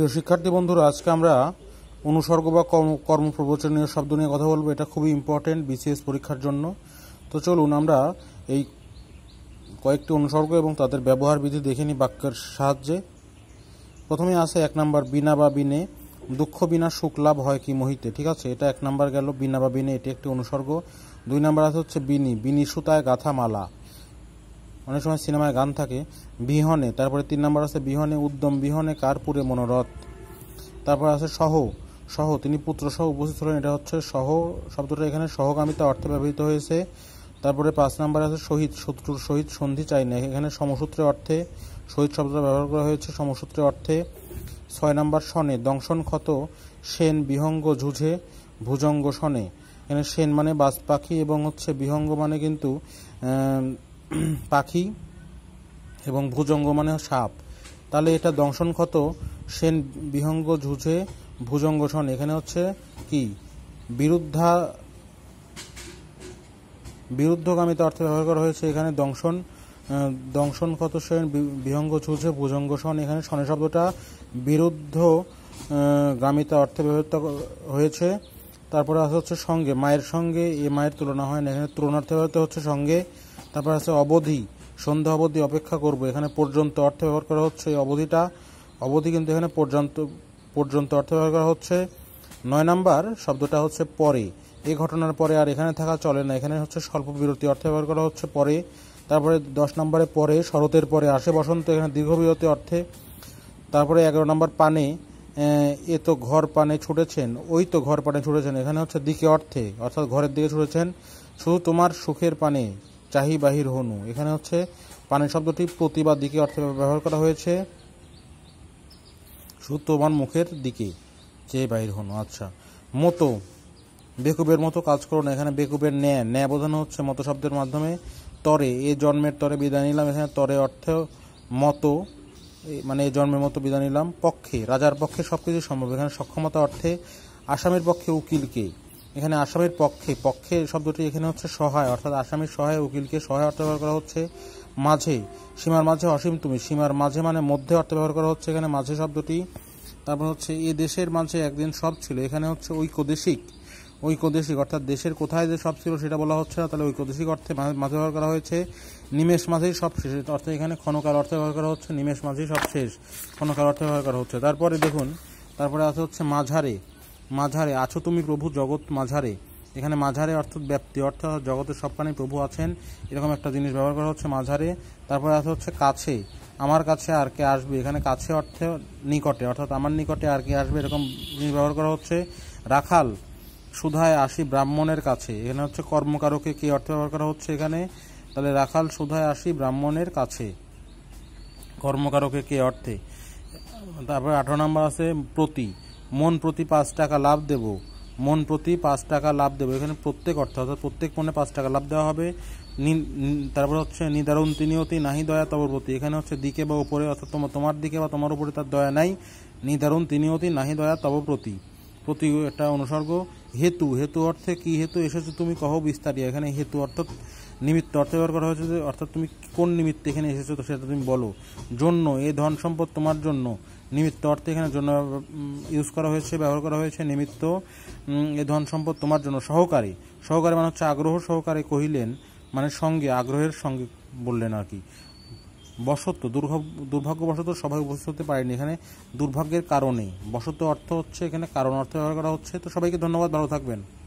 প্রিয় শিক্ষার্থী বন্ধুরা আজকে আমরা অনুসর্গ বা কর্ম প্রবচনীয় শব্দ নিয়ে কথা বলবো এটা খুবই ইম্পর্টেন্ট বিসিএস পরীক্ষার জন্য তো চলুন আমরা এই কয়েকটি অনুসর্গ এবং তাদের ব্যবহার বিধি দেখে নিই বাক্যের সাহায্যে প্রথমে আছে এক নাম্বার বিনা বা বিনে দুঃখ বিনা সুখ লাভ হয় কি মহিতে ঠিক আছে এটা এক নাম্বার গেল বিনা বা বিনে এটি একটি অনুসর্গ দুই নাম্বার আছে হচ্ছে বিনি বিনি সুতায় গাথা মালা অনেক সময় সিনেমায় গান থাকে বিহনে তারপরে তিন নম্বর আছে বিহনে উদ্যম বিহনে কারপুরে মনোরথ তারপর আছে সহ সহ তিনি পুত্র সহ উপস্থিত হলেন এটা হচ্ছে সহ শব্দটা এখানে সহকামিতা অর্থে ব্যবহৃত হয়েছে তারপরে পাঁচ নম্বর আছে শহীদ শত্রুর শহীদ সন্ধি চাই না এখানে সমসূত্রে অর্থে শহীদ শব্দটা ব্যবহার করা হয়েছে সমসূত্রে অর্থে ছয় নম্বর শনে দংশন ক্ষত সেন বিহঙ্গ ঝুঝে ভুজঙ্গ শনে এখানে সেন মানে বাজ পাখি এবং হচ্ছে বিহঙ্গ মানে কিন্তু পাখি এবং ভুজঙ্গ মানে সাপ তাহলে এটা দংশনক্ষত সেন বিহঙ্গ ঝুঝে ভুজঙ্গ সন এখানে হচ্ছে কি বিরুদ্ধা বিরুদ্ধগামিতা অর্থে ব্যবহার করা হয়েছে এখানে দংশন দংশন ক্ষত সেন বিহঙ্গ ঝুঁঝে ভুজঙ্গ সন এখানে সনে শব্দটা বিরুদ্ধ গামিতা অর্থে ব্যবহৃত হয়েছে তারপরে আসা হচ্ছে সঙ্গে মায়ের সঙ্গে এ মায়ের তুলনা হয় না এখানে তুলনার্থে ব্যবহৃত হচ্ছে সঙ্গে তারপর আছে অবধি সন্ধ্যা অবধি অপেক্ষা করব এখানে পর্যন্ত অর্থ ব্যবহার করা হচ্ছে এই অবধিটা অবধি কিন্তু এখানে পর্যন্ত পর্যন্ত অর্থ ব্যবহার করা হচ্ছে নয় নাম্বার শব্দটা হচ্ছে পরে এই ঘটনার পরে আর এখানে থাকা চলে না এখানে হচ্ছে স্বল্প বিরতি অর্থ ব্যবহার করা হচ্ছে পরে তারপরে দশ নম্বরে পরে শরতের পরে আসে বসন্ত এখানে দীর্ঘ বিরতি অর্থে তারপরে এগারো নম্বর পানে এ তো ঘর পানে ছুটেছেন ওই তো ঘর পানে ছুটেছেন এখানে হচ্ছে দিকে অর্থে অর্থাৎ ঘরের দিকে ছুটেছেন শুধু তোমার সুখের পানে চাহি বাহির হনু এখানে হচ্ছে পানি শব্দটি প্রতিবাদ দিকে অর্থে ব্যবহার করা হয়েছে সূত্রবান মুখের দিকে চেয়ে বাহির হনু আচ্ছা মতো বেকুবের মতো কাজ করো না এখানে বেকুবের ন্যায় ন্যায় বোঝানো হচ্ছে মতো শব্দের মাধ্যমে তরে এ জন্মের তরে বিদায় নিলাম এখানে তরে অর্থ মতো মানে এ জন্মের মতো বিদায় নিলাম পক্ষে রাজার পক্ষে সব কিছু সম্ভব এখানে সক্ষমতা অর্থে আসামের পক্ষে উকিলকে এখানে আসামের পক্ষে পক্ষে শব্দটি এখানে হচ্ছে সহায় অর্থাৎ আসামের সহায় উকিলকে সহায় অর্থ ব্যবহার করা হচ্ছে মাঝে সীমার মাঝে অসীম তুমি সীমার মাঝে মানে মধ্যে অর্থ ব্যবহার করা হচ্ছে এখানে মাঝে শব্দটি তারপর হচ্ছে এ দেশের মাঝে একদিন সব ছিল এখানে হচ্ছে ঐক্যদেশিক ঐক্যদেশিক অর্থাৎ দেশের কোথায় যে সব ছিল সেটা বলা হচ্ছে না তাহলে ঐক্যদেশিক অর্থে মাঝে ব্যবহার করা হয়েছে নিমেষ মাঝেই সব শেষ অর্থাৎ এখানে ক্ষণকাল অর্থে ব্যবহার করা হচ্ছে নিমেষ মাঝেই সব শেষ ক্ষণকাল অর্থে ব্যবহার করা হচ্ছে তারপরে দেখুন তারপরে আছে হচ্ছে মাঝারে মাঝারে আছো তুমি প্রভু জগৎ মাঝারে এখানে মাঝারে অর্থাৎ ব্যাপ্তি অর্থাৎ জগতের সবখানে প্রভু আছেন এরকম একটা জিনিস ব্যবহার করা হচ্ছে মাঝারে তারপরে আছে হচ্ছে কাছে আমার কাছে আর কে আসবে এখানে কাছে অর্থে নিকটে অর্থাৎ আমার নিকটে আর কে আসবে এরকম জিনিস ব্যবহার করা হচ্ছে রাখাল সুধায় আসি ব্রাহ্মণের কাছে এখানে হচ্ছে কর্মকারকে কি অর্থে ব্যবহার করা হচ্ছে এখানে তাহলে রাখাল সুধায় আসি ব্রাহ্মণের কাছে কর্মকারকে কে অর্থে তারপরে আঠারো নম্বর আছে প্রতি মন প্রতি পাঁচ টাকা লাভ দেব মন প্রতি পাঁচ টাকা লাভ দেবো এখানে প্রত্যেক অর্থ অর্থাৎ প্রত্যেক পণ্যে পাঁচ টাকা লাভ দেওয়া হবে তারপর হচ্ছে নিদারুণ তিনি অতি নাহি দয়া তবর প্রতি এখানে হচ্ছে দিকে বা উপরে অর্থাৎ তোমার দিকে বা তোমার উপরে তার দয়া নাই নিদারুণ তিনি অতি নাহি দয়া তব প্রতি প্রতি একটা অনুসর্গ হেতু হেতু অর্থে কি হেতু এসেছে তুমি কহ বিস্তারিত এখানে হেতু অর্থাৎ নিমিত্ত অর্থ ব্যবহার করা হয়েছে অর্থাৎ তুমি কোন নিমিত্তে এখানে এসেছো তো সেটা তুমি বলো জন্য এ ধন সম্পদ তোমার জন্য নিমিত্ত অর্থে এখানে জন্য ইউজ করা হয়েছে ব্যবহার করা হয়েছে নিমিত্ত এ ধন সম্পদ তোমার জন্য সহকারী সহকারী মানে হচ্ছে আগ্রহ সহকারে কহিলেন মানে সঙ্গে আগ্রহের সঙ্গে বললেন আর কি বসত্ব দুর্ভাগ্যবশত সবাই উপস্থিত হতে পারেনি এখানে দুর্ভাগ্যের কারণে বসত্ব অর্থ হচ্ছে এখানে কারণ অর্থ ব্যবহার করা হচ্ছে তো সবাইকে ধন্যবাদ ভালো থাকবেন